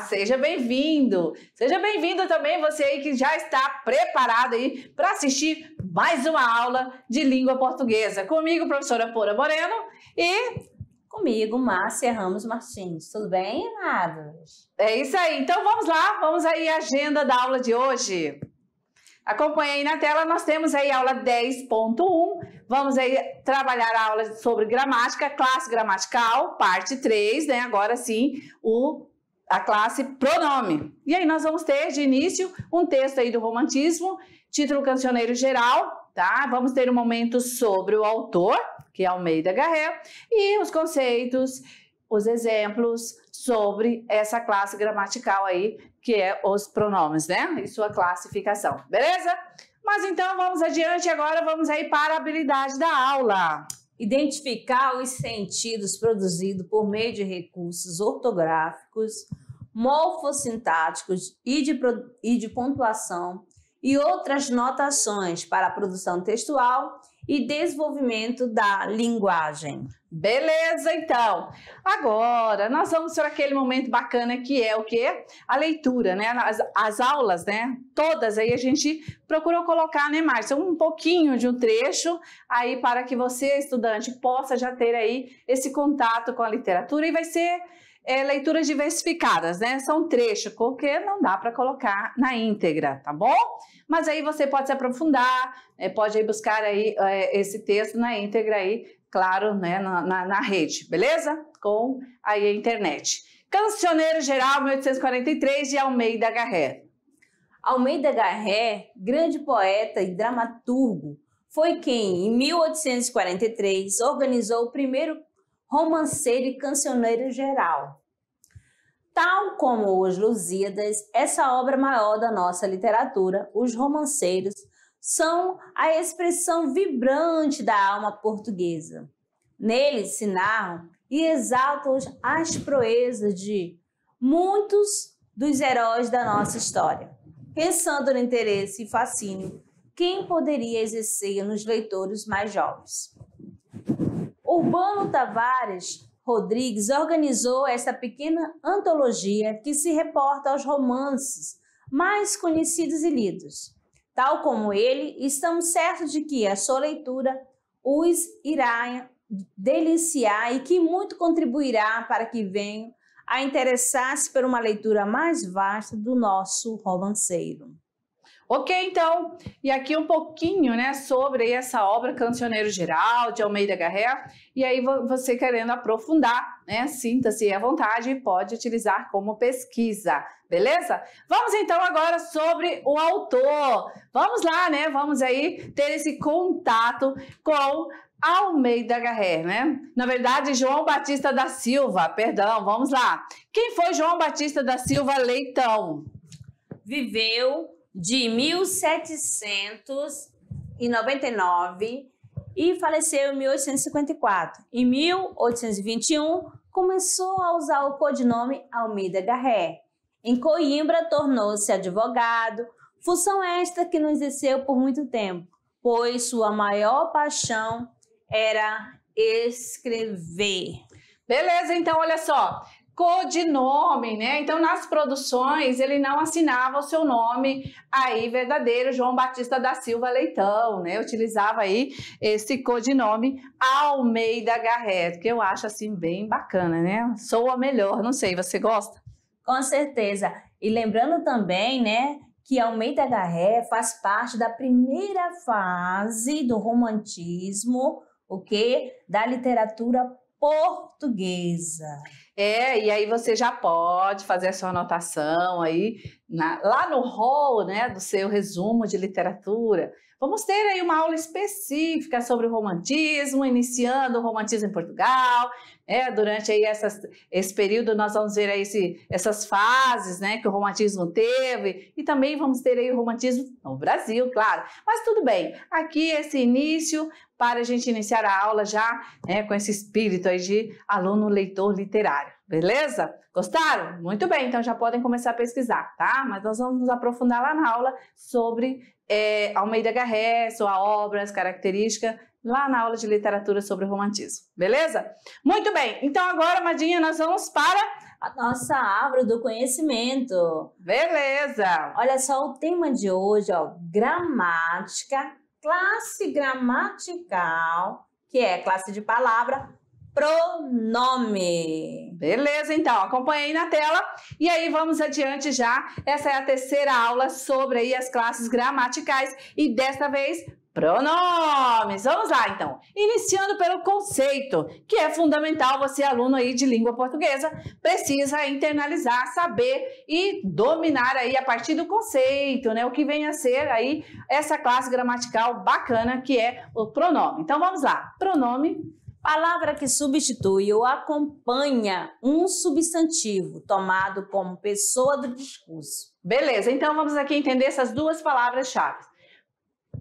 seja bem-vindo. Seja bem-vindo também você aí que já está preparado aí para assistir mais uma aula de língua portuguesa. Comigo, professora Pora Moreno e comigo, Márcia Ramos Martins. Tudo bem, amados? É isso aí. Então vamos lá, vamos aí à agenda da aula de hoje. Acompanhe aí na tela, nós temos aí aula 10.1. Vamos aí trabalhar a aula sobre gramática, classe gramatical, parte 3, né? Agora sim, o a classe pronome. E aí nós vamos ter de início um texto aí do romantismo, título cancioneiro geral, tá? Vamos ter um momento sobre o autor, que é Almeida Garré, e os conceitos, os exemplos sobre essa classe gramatical aí, que é os pronomes, né? E sua classificação, beleza? Mas então vamos adiante agora, vamos aí para a habilidade da aula identificar os sentidos produzidos por meio de recursos ortográficos, morfossintáticos e de, e de pontuação e outras notações para a produção textual e desenvolvimento da linguagem. Beleza, então. Agora nós vamos para aquele momento bacana que é o que? A leitura, né? As, as, aulas, né? Todas aí a gente procurou colocar, né, Márcia? Um pouquinho de um trecho aí para que você, estudante, possa já ter aí esse contato com a literatura e vai ser é, leituras diversificadas, né? São trechos, porque não dá para colocar na íntegra, tá bom? Mas aí você pode se aprofundar, é, pode aí buscar aí é, esse texto na íntegra aí, claro, né, na, na, na rede, beleza? Com aí a internet. Cancioneiro Geral 1843 de Almeida Garré. Almeida Garré, grande poeta e dramaturgo, foi quem, em 1843, organizou o primeiro romanceiro e cancioneiro geral, Tal como Os Lusíadas, essa obra maior da nossa literatura, Os Romanceiros, são a expressão vibrante da alma portuguesa. Neles se narram e exaltam as proezas de muitos dos heróis da nossa história. Pensando no interesse e fascínio, quem poderia exercer nos leitores mais jovens? Urbano Tavares Rodrigues organizou essa pequena antologia que se reporta aos romances mais conhecidos e lidos. Tal como ele, estamos certos de que a sua leitura os irá deliciar e que muito contribuirá para que venham a interessar-se por uma leitura mais vasta do nosso romanceiro. Ok, então, e aqui um pouquinho, né, sobre essa obra Cancioneiro Geral de Almeida Garré. E aí você querendo aprofundar, né, sinta-se à vontade e pode utilizar como pesquisa, beleza? Vamos então agora sobre o autor. Vamos lá, né? Vamos aí ter esse contato com Almeida Garré, né? Na verdade, João Batista da Silva, perdão, vamos lá. Quem foi João Batista da Silva Leitão? Viveu de 1799 e faleceu em 1854. Em 1821, começou a usar o codinome Almida Garré. Em Coimbra, tornou-se advogado, função esta que não exerceu por muito tempo, pois sua maior paixão era escrever. Beleza, então olha só codinome, né? Então, nas produções, ele não assinava o seu nome aí verdadeiro, João Batista da Silva Leitão, né? Utilizava aí esse codinome Almeida Garreto, que eu acho, assim, bem bacana, né? Soa melhor, não sei, você gosta? Com certeza. E lembrando também, né, que Almeida Garré faz parte da primeira fase do romantismo, o okay? que? Da literatura portuguesa. É, e aí você já pode fazer a sua anotação aí na, lá no hall né, do seu resumo de literatura. Vamos ter aí uma aula específica sobre o romantismo, iniciando o romantismo em Portugal. é durante aí essas, esse período nós vamos ver aí esse, essas fases né, que o romantismo teve e também vamos ter aí o romantismo no Brasil, claro. Mas tudo bem, aqui esse início para a gente iniciar a aula já né, com esse espírito aí de aluno leitor literário, beleza? Gostaram? Muito bem, então já podem começar a pesquisar, tá? Mas nós vamos nos aprofundar lá na aula sobre é, Almeida Garré, sua obra, as características, lá na aula de literatura sobre o romantismo, beleza? Muito bem, então agora, Madinha, nós vamos para a nossa árvore do conhecimento. Beleza! Olha só o tema de hoje, ó, gramática classe gramatical, que é classe de palavra, pronome. Beleza, então, acompanha aí na tela. E aí vamos adiante já. Essa é a terceira aula sobre aí as classes gramaticais e desta vez Pronomes! Vamos lá então. Iniciando pelo conceito, que é fundamental você, aluno aí de língua portuguesa, precisa internalizar, saber e dominar aí a partir do conceito, né? O que vem a ser aí essa classe gramatical bacana que é o pronome. Então vamos lá. Pronome Palavra que substitui ou acompanha um substantivo tomado como pessoa do discurso. Beleza, então vamos aqui entender essas duas palavras-chave.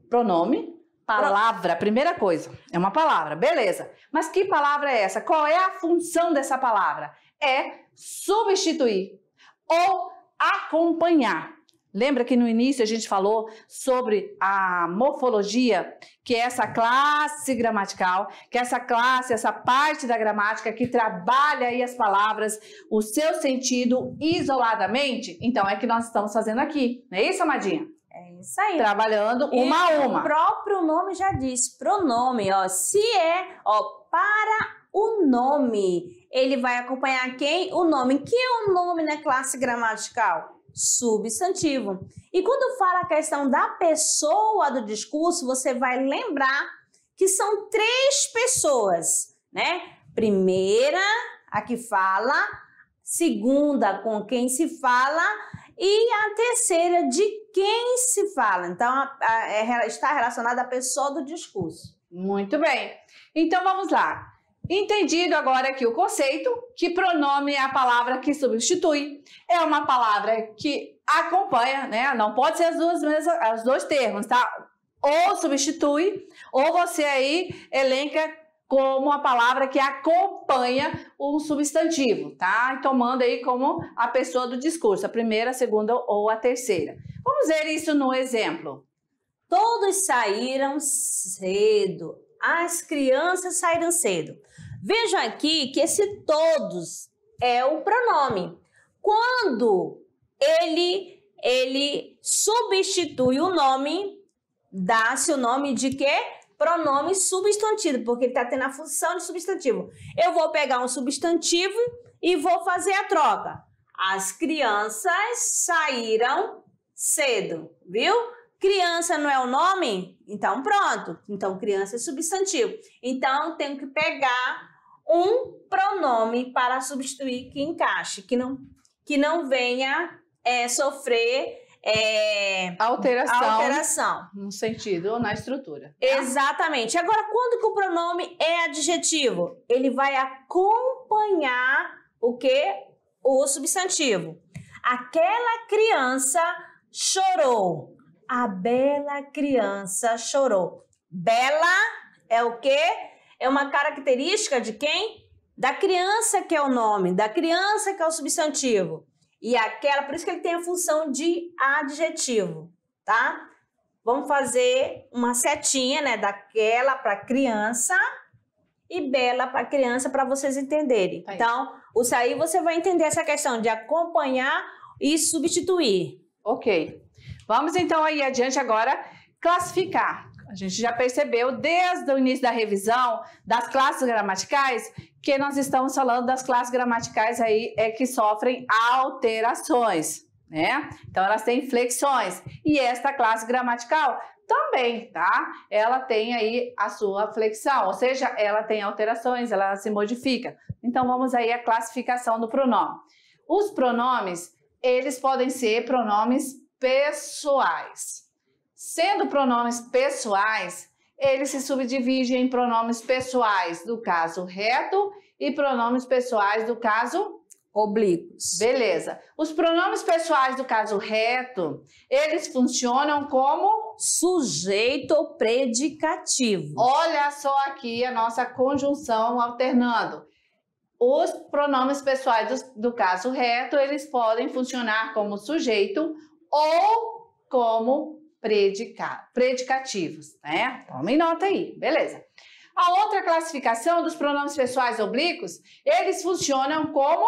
Pronome, palavra, primeira coisa, é uma palavra, beleza. Mas que palavra é essa? Qual é a função dessa palavra? É substituir ou acompanhar. Lembra que no início a gente falou sobre a morfologia, que é essa classe gramatical, que é essa classe, essa parte da gramática que trabalha aí as palavras, o seu sentido isoladamente? Então é que nós estamos fazendo aqui, não é isso, Amadinha? É isso aí. Trabalhando uma a uma. O próprio nome já diz, pronome, ó. Se é, ó, para o nome. Ele vai acompanhar quem? O nome. Que é o nome na né, classe gramatical? Substantivo. E quando fala a questão da pessoa do discurso, você vai lembrar que são três pessoas, né? Primeira, a que fala, segunda, com quem se fala, e a terceira, de quem se fala. Então, a, a, é, está relacionada à pessoa do discurso. Muito bem. Então, vamos lá. Entendido agora aqui o conceito, que pronome é a palavra que substitui, é uma palavra que acompanha, né? Não pode ser as duas mesmas, os dois termos, tá? Ou substitui, ou você aí elenca como a palavra que acompanha um substantivo, tá? Tomando aí como a pessoa do discurso, a primeira, a segunda ou a terceira. Vamos ver isso no exemplo. Todos saíram cedo. As crianças saíram cedo. Vejam aqui que esse todos é o pronome. Quando ele ele substitui o nome, dá-se o nome de quê? pronome substantivo, porque ele está tendo a função de substantivo. Eu vou pegar um substantivo e vou fazer a troca. As crianças saíram cedo, viu? Criança não é o nome? Então pronto. Então criança é substantivo. Então tenho que pegar um pronome para substituir que encaixe, que não que não venha é, sofrer é, alteração, alteração. No sentido ou na estrutura. Tá? Exatamente. Agora, quando que o pronome é adjetivo? Ele vai acompanhar o que? O substantivo. Aquela criança chorou. A bela criança chorou. Bela é o que? É uma característica de quem? Da criança que é o nome, da criança que é o substantivo. E aquela, por isso que ele tem a função de adjetivo, tá? Vamos fazer uma setinha, né, daquela para criança e bela para criança para vocês entenderem. Aí. Então, isso aí você vai entender essa questão de acompanhar e substituir. OK. Vamos então aí adiante agora classificar. A gente já percebeu desde o início da revisão das classes gramaticais que nós estamos falando das classes gramaticais aí é que sofrem alterações, né? Então elas têm flexões e esta classe gramatical também, tá? Ela tem aí a sua flexão, ou seja, ela tem alterações, ela se modifica. Então vamos aí à classificação do pronome. Os pronomes, eles podem ser pronomes pessoais Sendo pronomes pessoais, eles se subdividem em pronomes pessoais do caso reto e pronomes pessoais do caso oblíquos. Beleza. Os pronomes pessoais do caso reto, eles funcionam como sujeito predicativo. Olha só aqui a nossa conjunção alternando. Os pronomes pessoais do, do caso reto, eles podem funcionar como sujeito ou como predica, predicativos, né? Tomem nota aí, beleza. A outra classificação dos pronomes pessoais oblíquos, eles funcionam como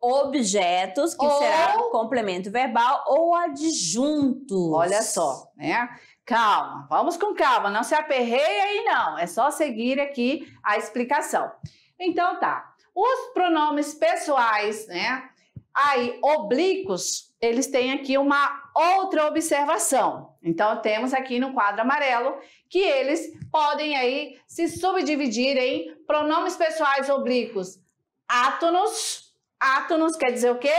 objetos, que ou... será complemento verbal ou adjuntos. Olha só, né? Calma, vamos com calma, não se aperreia aí não, é só seguir aqui a explicação. Então tá, os pronomes pessoais, né? Aí, oblíquos, eles têm aqui uma Outra observação. Então temos aqui no quadro amarelo que eles podem aí se subdividir em pronomes pessoais oblíquos. Átonos, átonos quer dizer o quê?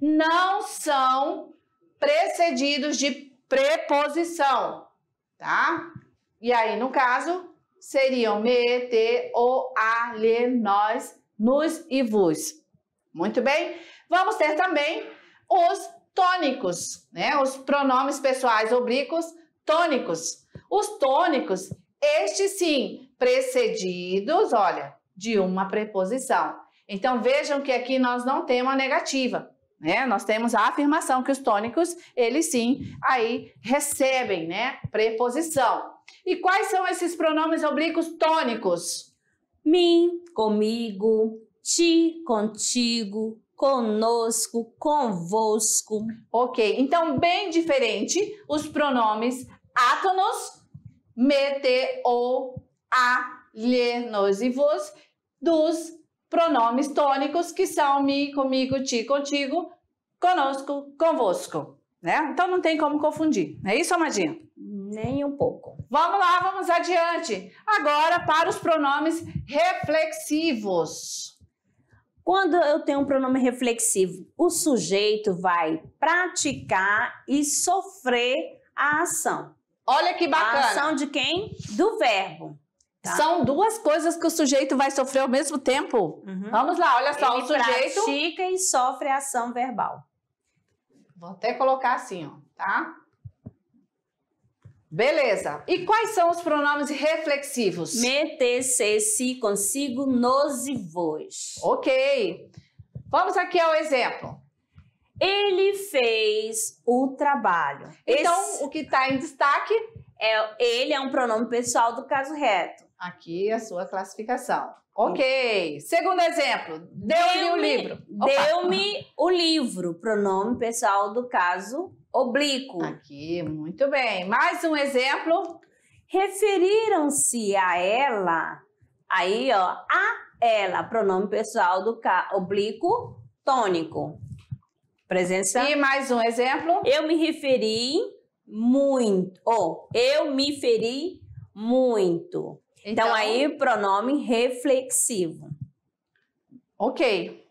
Não são precedidos de preposição, tá? E aí, no caso, seriam me, te, o, a, lhe, nós, nos e vos. Muito bem? Vamos ter também os tônicos, né? Os pronomes pessoais oblíquos, tônicos. Os tônicos, estes sim, precedidos, olha, de uma preposição. Então vejam que aqui nós não temos a negativa, né? Nós temos a afirmação que os tônicos, eles sim, aí recebem, né? Preposição. E quais são esses pronomes oblíquos tônicos? Mim, comigo, ti, contigo, conosco, convosco. Ok, então bem diferente os pronomes átonos, mete, ou a, lhe, nos e vos dos pronomes tônicos que são mi, comigo, ti, contigo, conosco, convosco. Né? Então não tem como confundir, não é isso, Amadinha? Nem um pouco. Vamos lá, vamos adiante. Agora para os pronomes reflexivos. Quando eu tenho um pronome reflexivo, o sujeito vai praticar e sofrer a ação. Olha que bacana. A ação de quem? Do verbo. Tá? São duas coisas que o sujeito vai sofrer ao mesmo tempo. Uhum. Vamos lá, olha só, Ele o sujeito pratica e sofre a ação verbal. Vou até colocar assim, ó, tá? Beleza. E quais são os pronomes reflexivos? Me, te, se, si, consigo, nos e vos. Ok. Vamos aqui ao exemplo. Ele fez o trabalho. Então, Esse... o que está em destaque? É, ele é um pronome pessoal do caso reto. Aqui a sua classificação. Ok. Segundo exemplo, deu-me o livro. Deu-me o livro, pronome pessoal do caso Oblíquo. Aqui, muito bem. Mais um exemplo. Referiram-se a ela, aí, ó, a ela, pronome pessoal do ca, oblíquo tônico. Presença. E mais um exemplo. Eu me referi muito, ou oh, eu me feri muito. Então, então aí, pronome reflexivo. Ok.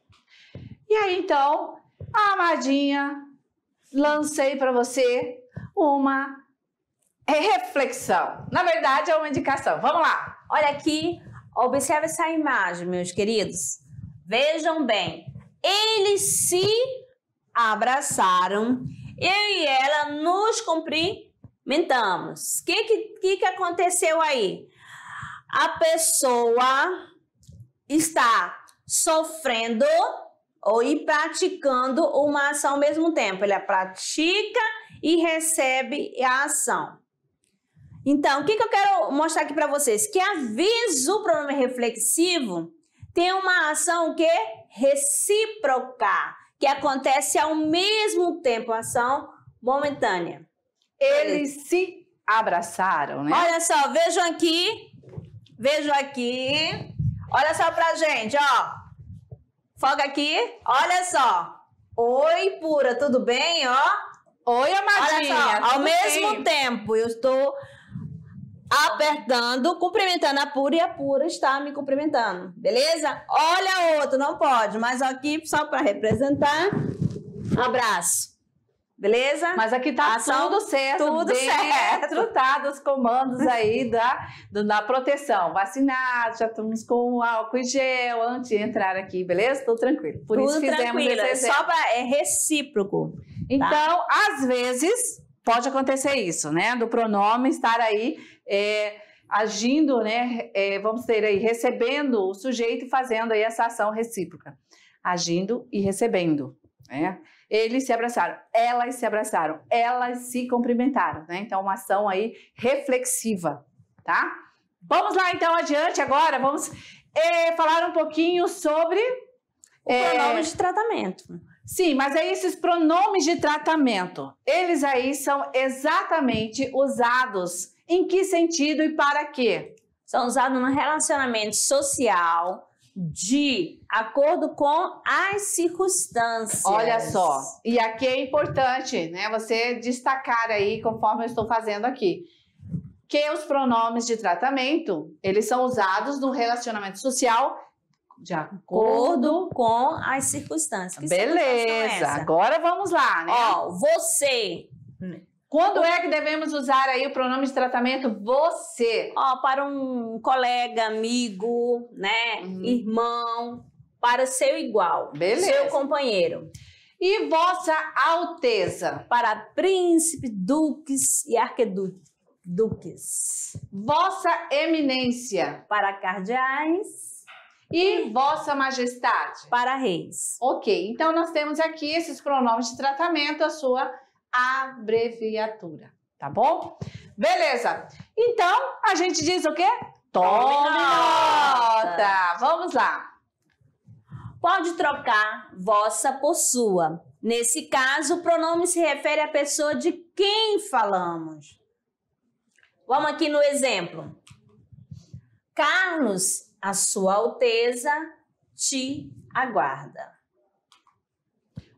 E aí, então, a amadinha lancei para você uma reflexão. Na verdade, é uma indicação. Vamos lá. Olha aqui, observe essa imagem, meus queridos. Vejam bem. Eles se abraçaram. Eu e ela nos cumprimentamos. O que, que, que aconteceu aí? A pessoa está sofrendo ou ir praticando uma ação ao mesmo tempo. Ele pratica e recebe a ação. Então, o que, que eu quero mostrar aqui para vocês? Que aviso o pronome reflexivo tem uma ação que recíproca, que acontece ao mesmo tempo, ação momentânea. Eles se abraçaram, né? Olha só, vejam aqui, vejam aqui. Olha só pra gente, ó. Foga aqui. Olha só. Oi, pura, tudo bem? Ó. Oi, amadinha. Olha só, ao mesmo tempo, eu estou apertando, cumprimentando a pura e a pura está me cumprimentando, beleza? Olha outro, não pode, mas aqui só para representar. abraço. Beleza? Mas aqui tá Ação, tudo certo. Tudo certo. Tá, dos comandos aí da, do, da proteção. Vacinados, já estamos com álcool e gel antes de entrar aqui, beleza? Tudo tranquilo. Por tudo isso fizemos tranquilo. É só pra, é recíproco. Tá? Então, tá. às vezes, pode acontecer isso, né? Do pronome estar aí... É, agindo, né? É, vamos ter aí, recebendo o sujeito e fazendo aí essa ação recíproca. Agindo e recebendo, né? Eles se abraçaram, elas se abraçaram, elas se cumprimentaram, né? Então, uma ação aí reflexiva, tá? Vamos lá, então, adiante agora, vamos é, falar um pouquinho sobre... O é... de tratamento. Sim, mas aí é esses pronomes de tratamento, eles aí são exatamente usados em que sentido e para quê? São usados no relacionamento social, de acordo com as circunstâncias. Olha só, e aqui é importante, né? Você destacar aí, conforme eu estou fazendo aqui, que os pronomes de tratamento eles são usados no relacionamento social de acordo com as circunstâncias. É Beleza. Agora vamos lá, né? Ó, você hum. Quando é que devemos usar aí o pronome de tratamento você? Ó, oh, para um colega, amigo, né, uhum. irmão, para seu igual, Beleza. seu companheiro. E vossa alteza? Para príncipe, duques e arqueduques. Vossa eminência? Para cardeais e Vossa Majestade. Para reis. Ok, então nós temos aqui esses pronomes de tratamento, a sua abreviatura, tá bom? Beleza. Então, a gente diz o quê? Tome nota. Vamos lá. Pode trocar vossa por sua. Nesse caso, o pronome se refere à pessoa de quem falamos. Vamos aqui no exemplo. Carlos, a sua alteza te aguarda.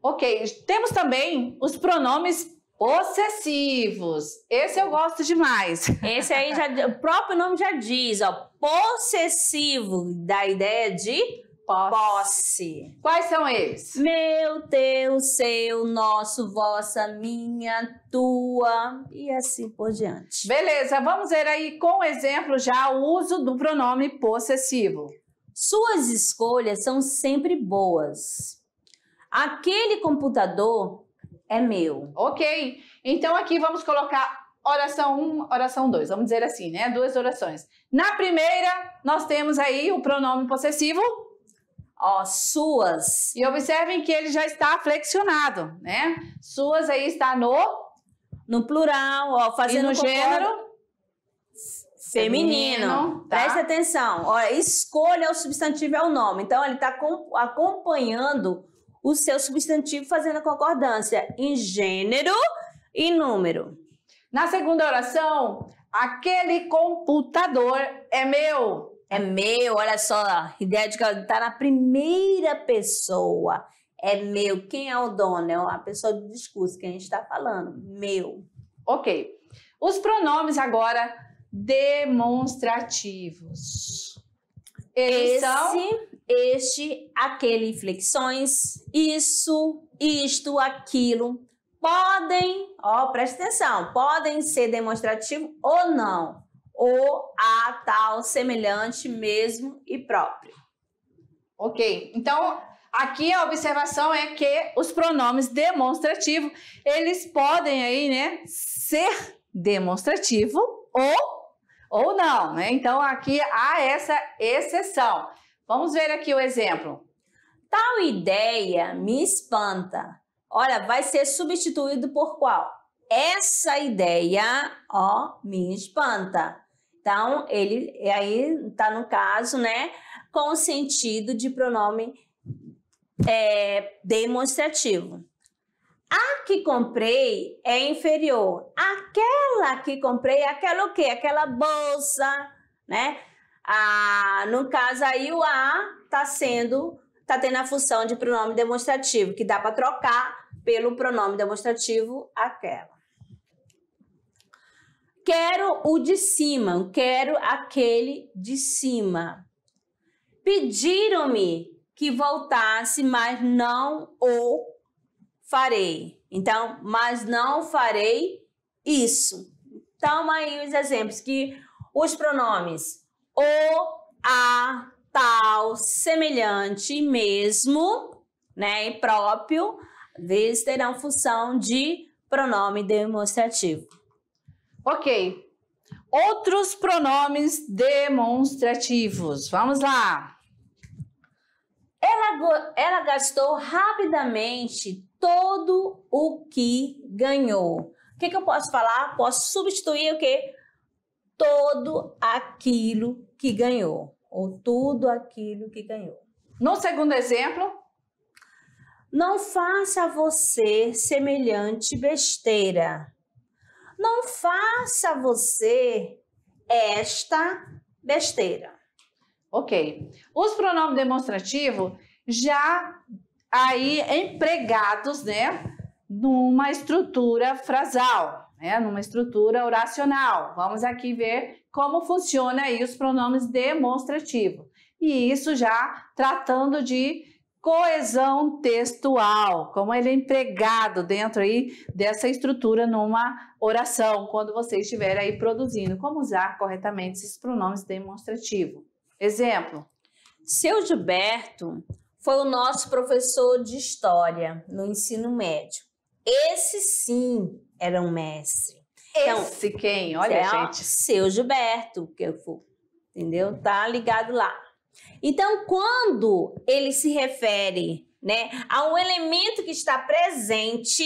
Ok, temos também os pronomes possessivos. Esse eu gosto demais. Esse aí já, o próprio nome já diz, ó, possessivo, da ideia de Posse. posse. Quais são eles? Meu, teu, seu, nosso, vossa, minha, tua e assim por diante. Beleza, vamos ver aí com exemplo já o uso do pronome possessivo. Suas escolhas são sempre boas. Aquele computador é meu. Ok. Então aqui vamos colocar oração 1, um, oração 2. Vamos dizer assim, né? Duas orações. Na primeira, nós temos aí o pronome possessivo. Ó, suas. E observem que ele já está flexionado, né? Suas aí está no... No plural, ó, fazendo e no gênero. Feminino. Feminino tá? Preste atenção. Olha, escolha o substantivo é o nome. Então, ele está acompanhando o seu substantivo fazendo a concordância em gênero e número. Na segunda oração, aquele computador é meu. É meu, olha só, a ideia de que está na primeira pessoa. É meu. Quem é o dono? É a pessoa do discurso que a gente está falando. Meu. Ok. Os pronomes agora demonstrativos. Eles Esse... são este, aquele, inflexões, isso, isto, aquilo, podem, ó, presta atenção, podem ser demonstrativo ou não, ou a tal, semelhante, mesmo e próprio. Ok, então aqui a observação é que os pronomes demonstrativos eles podem aí, né, ser demonstrativo ou ou não, né? Então aqui há essa exceção. Vamos ver aqui o exemplo. Tal ideia me espanta. Olha, vai ser substituído por qual? Essa ideia, ó, me espanta. Então, ele aí está no caso, né? Com o sentido de pronome é, demonstrativo. A que comprei é inferior. Aquela que comprei, é aquela o quê? Aquela bolsa, né? Ah, no caso aí, o a está sendo, está tendo a função de pronome demonstrativo, que dá para trocar pelo pronome demonstrativo aquela. Quero o de cima, quero aquele de cima. Pediram-me que voltasse, mas não o farei. Então, mas não farei isso. Então, aí os exemplos que os pronomes o, a, tal, semelhante, mesmo, né, e próprio, eles terão função de pronome demonstrativo. Ok. Outros pronomes demonstrativos. Vamos lá. Ela, ela gastou rapidamente todo o que ganhou. O que, que eu posso falar? Posso substituir o quê? todo aquilo que ganhou, ou tudo aquilo que ganhou. No segundo exemplo, não faça você semelhante besteira. Não faça você esta besteira. Ok. Os pronomes demonstrativos já aí empregados, né, numa estrutura frasal né? numa estrutura oracional. Vamos aqui ver como funciona aí os pronomes demonstrativos. E isso já tratando de coesão textual, como ele é empregado dentro aí dessa estrutura numa oração, quando você estiver aí produzindo, como usar corretamente esses pronomes demonstrativos. Exemplo. Seu Gilberto foi o nosso professor de história no ensino médio. Esse sim era um mestre. Então, esse quem? Olha, é, gente. Ó, seu Gilberto, que eu vou, entendeu? Tá ligado lá. Então, quando ele se refere né, a um elemento que está presente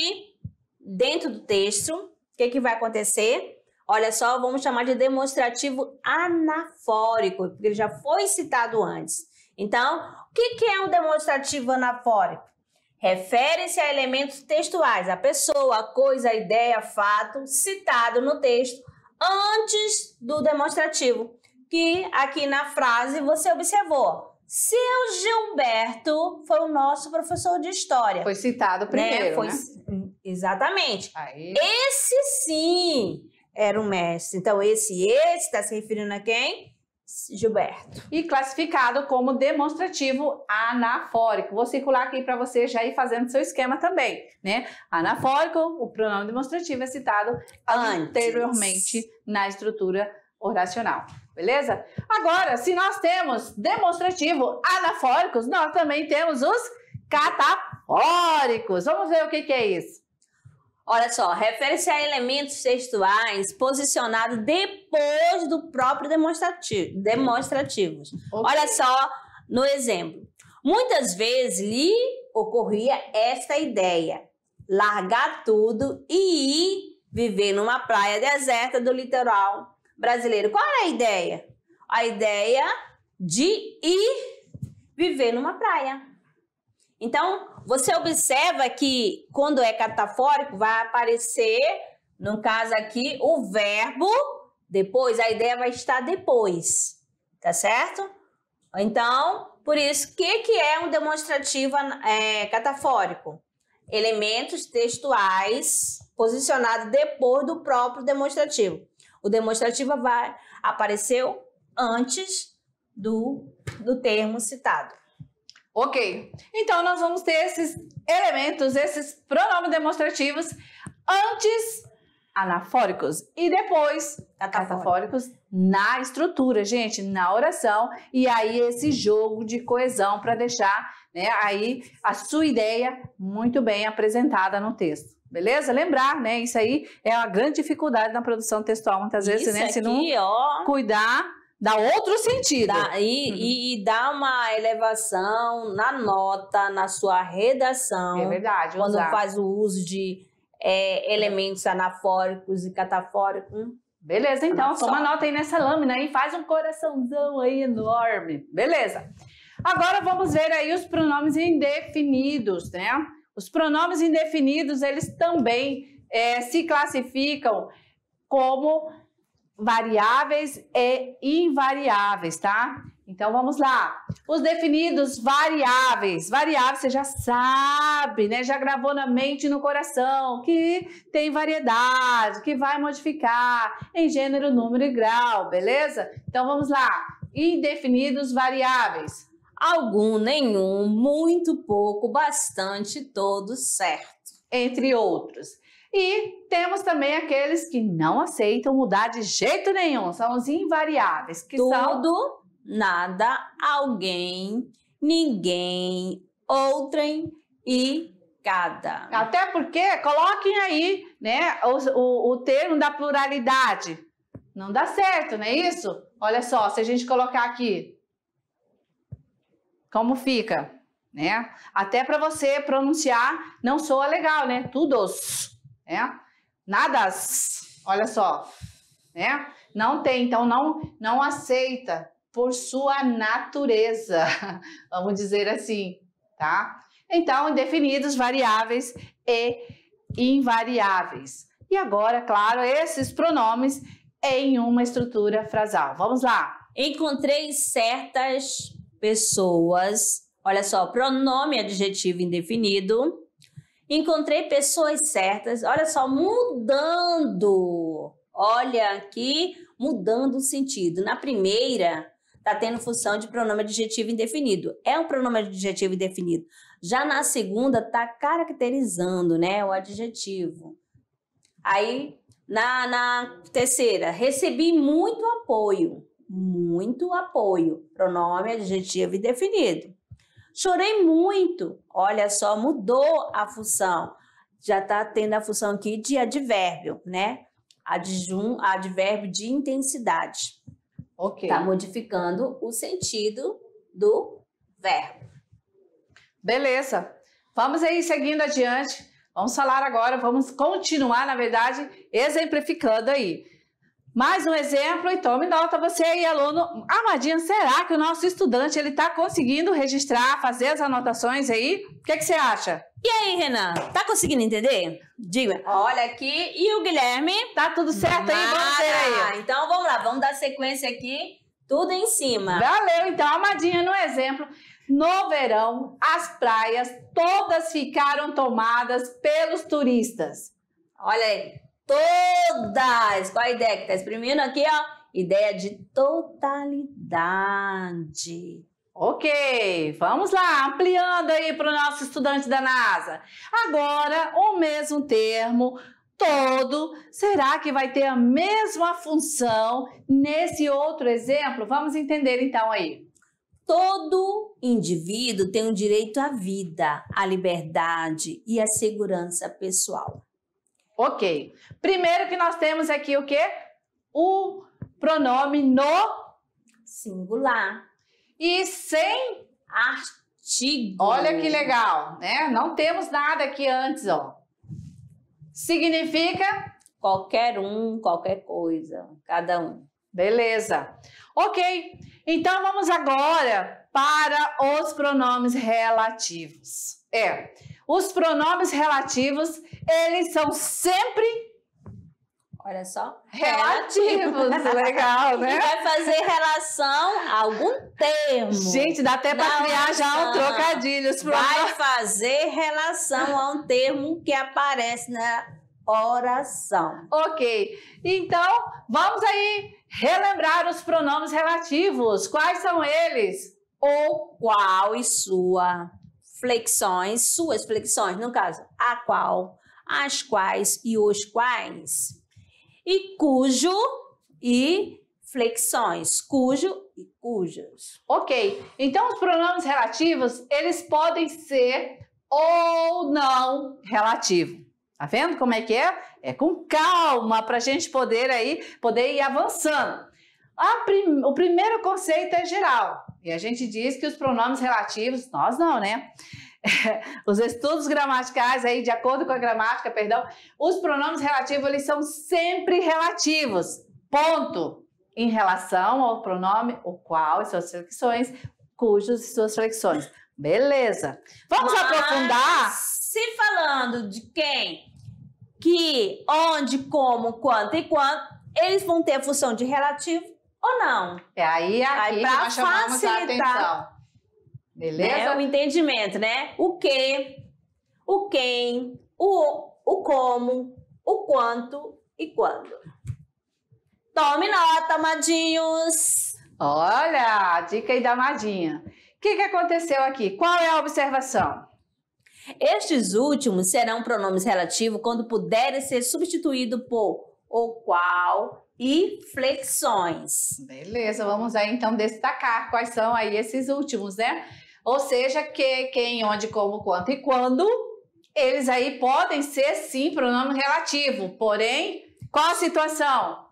dentro do texto, o que, que vai acontecer? Olha só, vamos chamar de demonstrativo anafórico, porque ele já foi citado antes. Então, o que, que é um demonstrativo anafórico? Refere-se a elementos textuais, a pessoa, a coisa, a ideia, fato citado no texto antes do demonstrativo, que aqui na frase você observou. Seu Gilberto foi o nosso professor de história. Foi citado né? primeiro, né? Foi... né? Exatamente. Aí. Esse sim era um mestre. Então esse esse está se referindo a quem? Gilberto. E classificado como demonstrativo anafórico. Vou circular aqui para você já ir fazendo seu esquema também, né? Anafórico, o pronome demonstrativo é citado Antes. anteriormente na estrutura oracional. Beleza? Agora, se nós temos demonstrativo anafóricos, nós também temos os catafóricos. Vamos ver o que, que é isso. Olha só, refere-se a elementos textuais posicionados depois do próprio demonstrativo, demonstrativos. Okay. Olha só no exemplo. Muitas vezes lhe ocorria esta ideia: largar tudo e ir viver numa praia deserta do litoral brasileiro. Qual era a ideia? A ideia de ir viver numa praia. Então, você observa que quando é catafórico vai aparecer, no caso aqui, o verbo depois, a ideia vai estar depois, tá certo? Então, por isso, o que, que é um demonstrativo é, catafórico? Elementos textuais posicionados depois do próprio demonstrativo. O demonstrativo vai, apareceu antes do, do termo citado. Ok, então nós vamos ter esses elementos, esses pronomes demonstrativos antes anafóricos e depois catafóricos na estrutura, gente, na oração e aí esse jogo de coesão para deixar, né, aí a sua ideia muito bem apresentada no texto. Beleza? Lembrar, né? Isso aí é uma grande dificuldade na produção textual, muitas vezes, né, Isso né? Aqui, Se não ó... cuidar Dá outro sentido. Dá, e, uhum. e, dá uma elevação na nota, na sua redação. É verdade. Quando usar. faz o uso de é, elementos anafóricos e catafóricos. Beleza, então, Anafórico. toma nota aí nessa lâmina e faz um coraçãozão aí enorme. Beleza. Agora vamos ver aí os pronomes indefinidos, né? Os pronomes indefinidos, eles também é, se classificam como variáveis e invariáveis, tá? Então vamos lá. Os definidos variáveis. Variáveis você já sabe, né? Já gravou na mente e no coração que tem variedade, que vai modificar em gênero, número e grau, beleza? Então vamos lá. Indefinidos variáveis. Algum, nenhum, muito pouco, bastante, todo certo. Entre outros. E temos também aqueles que não aceitam mudar de jeito nenhum, são os invariáveis, que Tudo, são... nada, alguém, ninguém, outrem e cada. Até porque coloquem aí né, o, o, o termo da pluralidade. Não dá certo, não é isso? Olha só, se a gente colocar aqui, como fica, né? Até para você pronunciar, não soa legal, né? Todos né? Nada, olha só, né? Não tem, então não, não aceita por sua natureza, vamos dizer assim, tá? Então, indefinidos, variáveis e invariáveis. E agora, claro, esses pronomes em uma estrutura frasal. Vamos lá. Encontrei certas pessoas. Olha só, pronome adjetivo indefinido Encontrei pessoas certas, olha só, mudando. Olha aqui, mudando o sentido. Na primeira, está tendo função de pronome adjetivo indefinido. É um pronome adjetivo indefinido. Já na segunda, está caracterizando né, o adjetivo. Aí, na, na terceira, recebi muito apoio. Muito apoio. Pronome adjetivo indefinido. Chorei muito. Olha só, mudou a função. Já está tendo a função aqui de advérbio, né? Adjun, advérbio de intensidade. Ok. Está modificando o sentido do verbo. Beleza. Vamos aí seguindo adiante. Vamos falar agora, vamos continuar, na verdade, exemplificando aí. Mais um exemplo e então, tome nota você aí, aluno. Amadinha, será que o nosso estudante ele está conseguindo registrar, fazer as anotações aí? O que, é que você acha? E aí, Renan, tá conseguindo entender? Diga. Olha aqui. E o Guilherme? Tá tudo certo aí? Vamos ver aí. Ah, então vamos lá, vamos dar sequência aqui. Tudo em cima. Valeu, então, Amadinha, no exemplo. No verão, as praias todas ficaram tomadas pelos turistas. Olha aí todas. Qual a ideia que está exprimindo aqui, ó? Ideia de totalidade. Ok, vamos lá, ampliando aí para o nosso estudante da NASA. Agora, o mesmo termo todo, será que vai ter a mesma função nesse outro exemplo? Vamos entender então aí. Todo indivíduo tem o um direito à vida, à liberdade e à segurança pessoal. Ok. Primeiro que nós temos aqui o quê? O pronome no singular. E sem artigo. Olha que legal, né? Não temos nada aqui antes, ó. Significa qualquer um, qualquer coisa, cada um. Beleza. Ok. Então vamos agora para os pronomes relativos. É. Os pronomes relativos, eles são sempre Olha só. Relativos. Legal, né? E vai fazer relação a algum termo. Gente, dá até para criar já um trocadilho. Vai fazer relação a um termo que aparece na oração. Ok. Então, vamos aí relembrar os pronomes relativos. Quais são eles? O, qual e sua flexões, suas flexões, no caso, a qual, as quais e os quais. E cujo e flexões, cujo e cujas Ok, então os pronomes relativos, eles podem ser ou não relativo. Tá vendo como é que é? É com calma para a gente poder aí, poder ir avançando. Prim... o primeiro conceito é geral. E a gente diz que os pronomes relativos, nós não, né? os estudos gramaticais aí, de acordo com a gramática, perdão, os pronomes relativos, eles são sempre relativos. Ponto. Em relação ao pronome, o qual e suas flexões, cujos e suas flexões. Beleza. Vamos Mas, aprofundar? Se falando de quem, que, onde, como, quanto e quanto, eles vão ter a função de relativo ou não? É aí, aí para facilitar. Beleza? É o entendimento, né? O que, o quem, o, o como, o quanto e quando. Tome nota, amadinhos! Olha, a dica aí da amadinha. O que, que aconteceu aqui? Qual é a observação? Estes últimos serão pronomes relativos quando puderem ser substituídos por o qual, e flexões. Beleza, vamos aí então destacar quais são aí esses últimos, né? Ou seja, que, quem, onde, como, quanto e quando, eles aí podem ser sim pronome relativo, porém, qual a situação?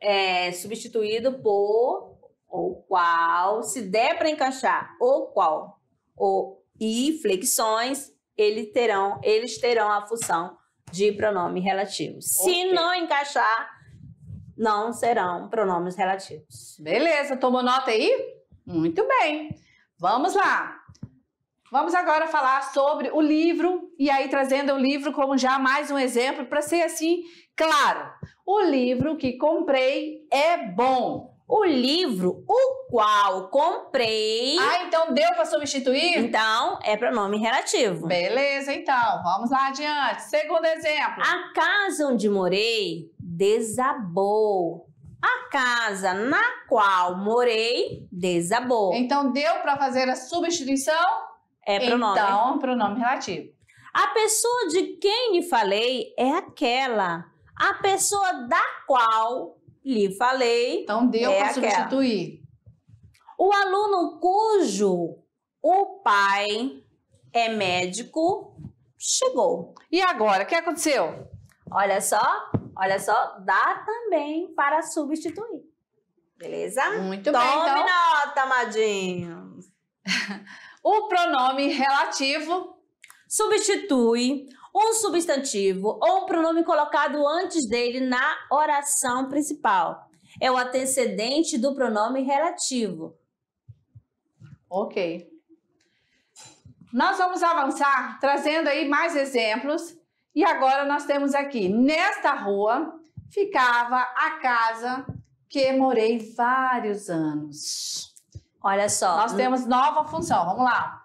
É, substituído por ou qual, se der para encaixar ou qual ou e flexões, ele terão, eles terão a função de pronome relativo. Okay. Se não encaixar, não serão pronomes relativos. Beleza, tomou nota aí? Muito bem. Vamos lá. Vamos agora falar sobre o livro e aí trazendo o livro como já mais um exemplo para ser assim claro. O livro que comprei é bom o livro, o qual comprei. Ah, então deu para substituir? Então, é pronome relativo. Beleza, então, vamos lá adiante. Segundo exemplo. A casa onde morei desabou. A casa na qual morei desabou. Então, deu para fazer a substituição? É pronome. Então, pronome relativo. A pessoa de quem lhe falei é aquela. A pessoa da qual lhe falei. Então deu é para substituir. O aluno cujo o pai é médico chegou. E agora, o que aconteceu? Olha só, olha só, dá também para substituir. Beleza? Muito Tome bem. então... nota, amadinho. o pronome relativo substitui um substantivo ou um pronome colocado antes dele na oração principal. É o antecedente do pronome relativo. Ok. Nós vamos avançar trazendo aí mais exemplos. E agora nós temos aqui, nesta rua ficava a casa que morei vários anos. Olha só. Nós temos nova função, vamos lá.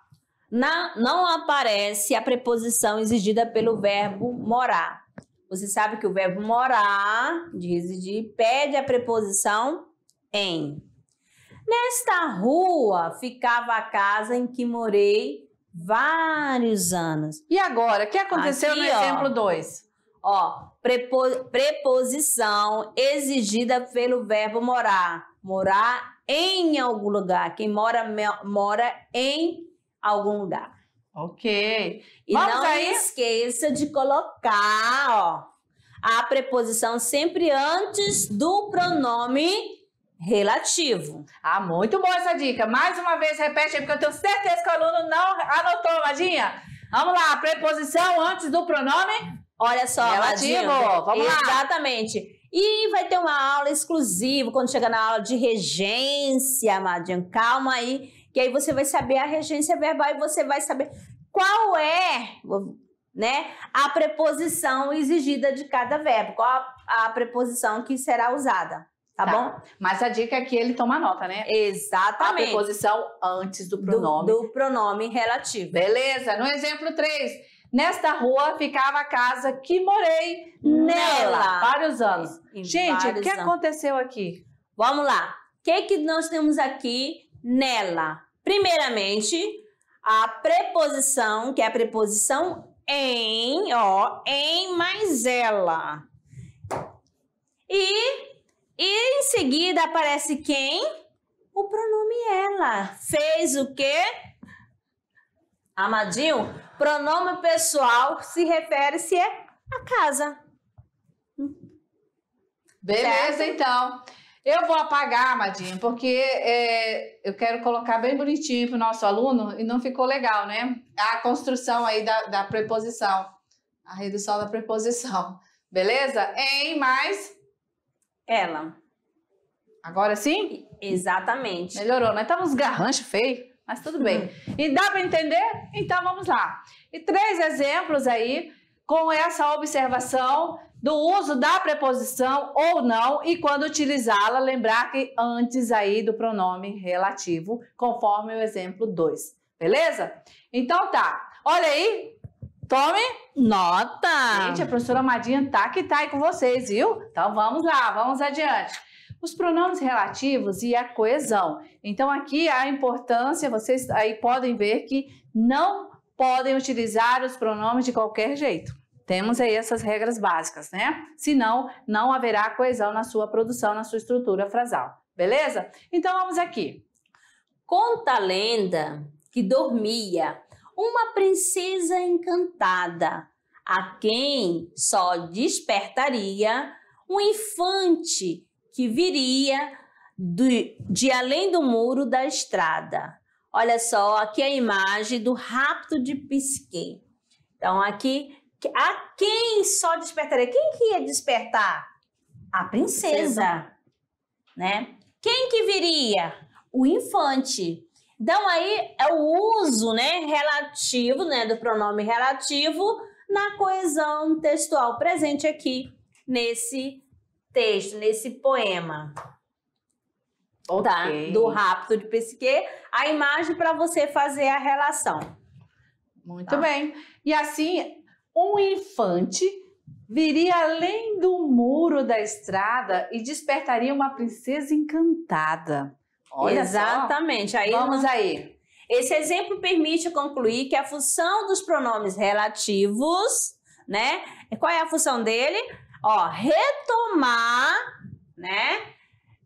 Na, não aparece a preposição exigida pelo verbo morar. Você sabe que o verbo morar, de residir, pede a preposição em. Nesta rua ficava a casa em que morei vários anos. E agora, o que aconteceu Aqui, no exemplo 2? Ó, prepo, preposição exigida pelo verbo morar. Morar em algum lugar. Quem mora, mora em a algum lugar. Ok. E Vamos não aí. esqueça de colocar ó, a preposição sempre antes do pronome relativo. Ah, muito boa essa dica. Mais uma vez, repete aí, porque eu tenho certeza que o aluno não anotou, Madinha. Vamos lá, preposição antes do pronome. Olha só, relativo. Vamos Exatamente. lá. Exatamente. E vai ter uma aula exclusiva quando chegar na aula de regência, Madinha. Calma aí que aí você vai saber a regência verbal e você vai saber qual é né, a preposição exigida de cada verbo, qual a, preposição que será usada. Tá, tá, bom? Mas a dica é que ele toma nota, né? Exatamente. A preposição antes do pronome. Do, do pronome relativo. Beleza. No exemplo 3, Nesta rua ficava a casa que morei nela, nela. vários anos. Em Gente, o que anos. aconteceu aqui? Vamos lá. O que, que nós temos aqui nela. Primeiramente, a preposição, que é a preposição em, ó, em mais ela. E, e em seguida aparece quem? O pronome ela. Fez o quê? Amadinho, pronome pessoal se refere-se é a casa. Beleza, certo? então. Eu vou apagar, Madinha, porque é, eu quero colocar bem bonitinho para o nosso aluno e não ficou legal, né? A construção aí da, da preposição, a redução da preposição, beleza? Em mais ela. Agora sim? Exatamente. Melhorou, nós né? estamos garrancho feio, mas tudo bem. e dá para entender? Então vamos lá. E três exemplos aí com essa observação do uso da preposição ou não e quando utilizá-la, lembrar que antes aí do pronome relativo, conforme o exemplo 2. Beleza? Então tá. Olha aí. Tome nota. Gente, a professora Madinha tá que tá aí com vocês, viu? Então vamos lá, vamos adiante. Os pronomes relativos e a coesão. Então aqui a importância, vocês aí podem ver que não podem utilizar os pronomes de qualquer jeito. Temos aí essas regras básicas, né? Senão, não haverá coesão na sua produção, na sua estrutura frasal. Beleza? Então vamos aqui. Conta a lenda que dormia uma princesa encantada, a quem só despertaria um infante que viria de, de além do muro da estrada. Olha só, aqui é a imagem do rapto de Pisquet. Então, aqui a quem só despertaria? Quem que ia despertar? A princesa, princesa. né? Quem que viria? O infante. Então aí é o uso, né, relativo, né, do pronome relativo na coesão textual presente aqui nesse texto, nesse poema. Tá? Okay. Tá? Do rapto de Psique, a imagem para você fazer a relação. Muito tá? bem. E assim, um infante viria além do muro da estrada e despertaria uma princesa encantada. Olha Exatamente. Só. Aí Vamos não... aí. Esse exemplo permite concluir que a função dos pronomes relativos, né? Qual é a função dele? Ó, retomar, né?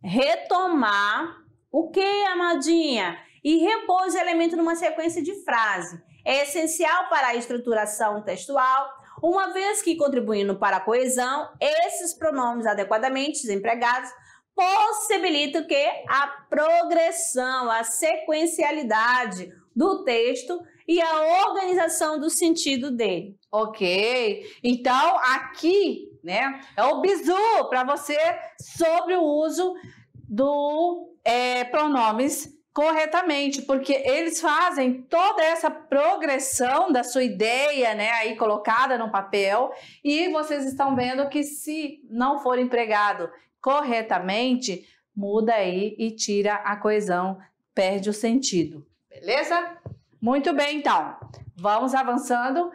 Retomar o que, amadinha? E repor os elementos numa sequência de frase é essencial para a estruturação textual, uma vez que contribuindo para a coesão, esses pronomes adequadamente empregados possibilitam que a progressão, a sequencialidade do texto e a organização do sentido dele. Ok, então aqui, né, é o bizu para você sobre o uso do é, pronomes corretamente, porque eles fazem toda essa progressão da sua ideia, né, aí colocada no papel, e vocês estão vendo que se não for empregado corretamente, muda aí e tira a coesão, perde o sentido. Beleza? Muito bem, então. Vamos avançando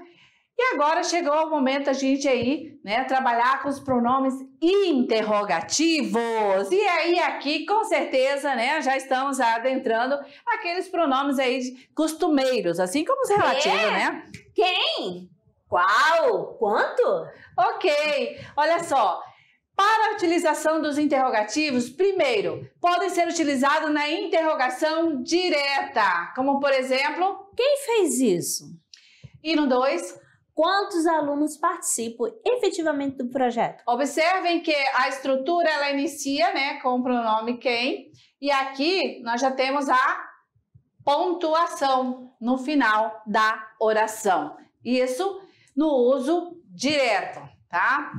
e agora chegou o momento a gente aí, né, trabalhar com os pronomes interrogativos. E aí aqui, com certeza, né, já estamos adentrando aqueles pronomes aí costumeiros, assim como os relativos, é. né? Quem? Qual? Quanto? Ok. Olha só, para a utilização dos interrogativos, primeiro, podem ser utilizados na interrogação direta, como por exemplo, quem fez isso? E no 2, quantos alunos participam efetivamente do projeto. Observem que a estrutura ela inicia né, com o pronome quem, e aqui nós já temos a pontuação no final da oração. Isso no uso direto, tá?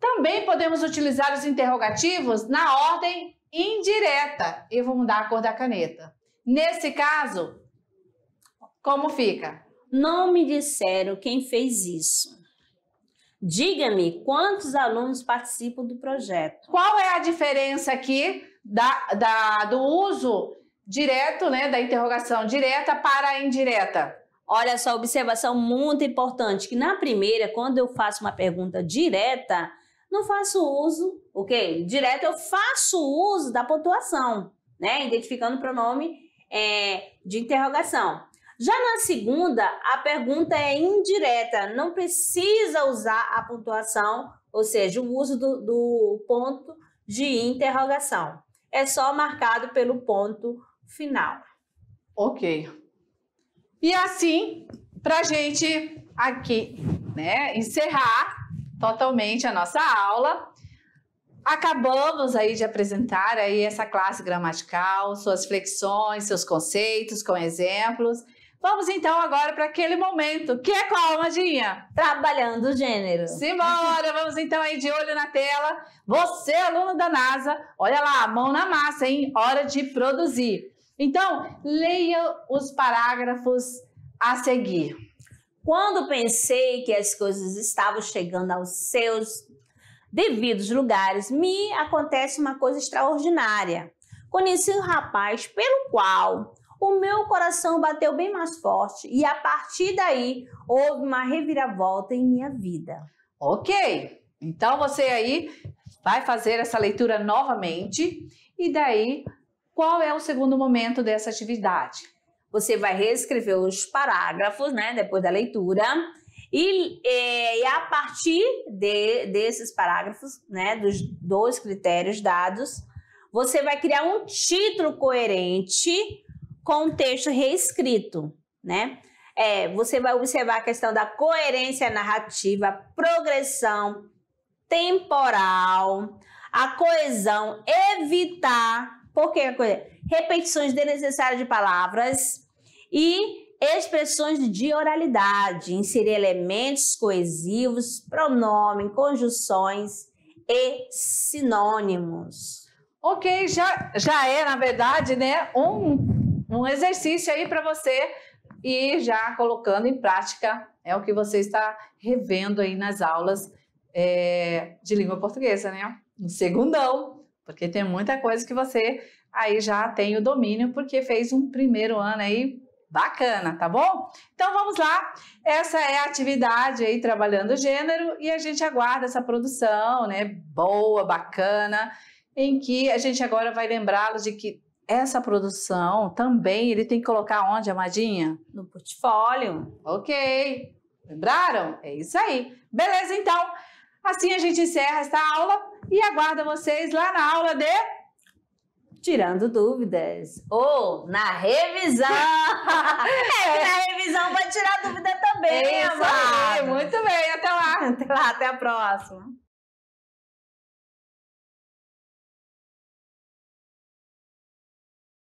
Também podemos utilizar os interrogativos na ordem indireta. Eu vou mudar a cor da caneta. Nesse caso, como fica? Não me disseram quem fez isso. Diga-me quantos alunos participam do projeto. Qual é a diferença aqui da, da, do uso direto, né, da interrogação direta para a indireta? Olha só, observação muito importante, que na primeira, quando eu faço uma pergunta direta, não faço uso, ok? Direto eu faço uso da pontuação, né? Identificando o pronome é, de interrogação. Já na segunda, a pergunta é indireta, não precisa usar a pontuação, ou seja, o uso do, do ponto de interrogação. É só marcado pelo ponto final. Ok. E assim, para gente aqui, né, encerrar totalmente a nossa aula, acabamos aí de apresentar aí essa classe gramatical, suas flexões, seus conceitos com exemplos. Vamos então agora para aquele momento, que é qual, Madinha? Trabalhando o gênero. Simbora, vamos então aí de olho na tela. Você, aluno da NASA, olha lá, mão na massa, hein? Hora de produzir. Então, leia os parágrafos a seguir. Quando pensei que as coisas estavam chegando aos seus devidos lugares, me acontece uma coisa extraordinária. Conheci um rapaz pelo qual o meu coração bateu bem mais forte e a partir daí houve uma reviravolta em minha vida. Ok, então você aí vai fazer essa leitura novamente e daí qual é o segundo momento dessa atividade? Você vai reescrever os parágrafos, né, depois da leitura. E, é, e a partir de, desses parágrafos, né, dos dois critérios dados, você vai criar um título coerente com o texto reescrito, né? É, você vai observar a questão da coerência narrativa, progressão temporal, a coesão, evitar, porque repetições desnecessárias de palavras e expressões de oralidade, inserir elementos coesivos, pronome, conjunções e sinônimos. Ok, já, já é, na verdade, né, um um exercício aí para você e já colocando em prática é o que você está revendo aí nas aulas é, de língua portuguesa, né? No segundão, porque tem muita coisa que você aí já tem o domínio, porque fez um primeiro ano aí bacana, tá bom? Então vamos lá. Essa é a atividade aí trabalhando gênero e a gente aguarda essa produção, né? Boa, bacana, em que a gente agora vai lembrá-los de que essa produção também ele tem que colocar onde, Amadinha? No portfólio. Ok. Lembraram? É isso aí. Beleza, então. Assim a gente encerra esta aula e aguarda vocês lá na aula de. Tirando dúvidas. Ou oh, na revisão! é, na revisão vai tirar dúvida também, Exato. É Muito bem, até lá. Até lá, até a próxima.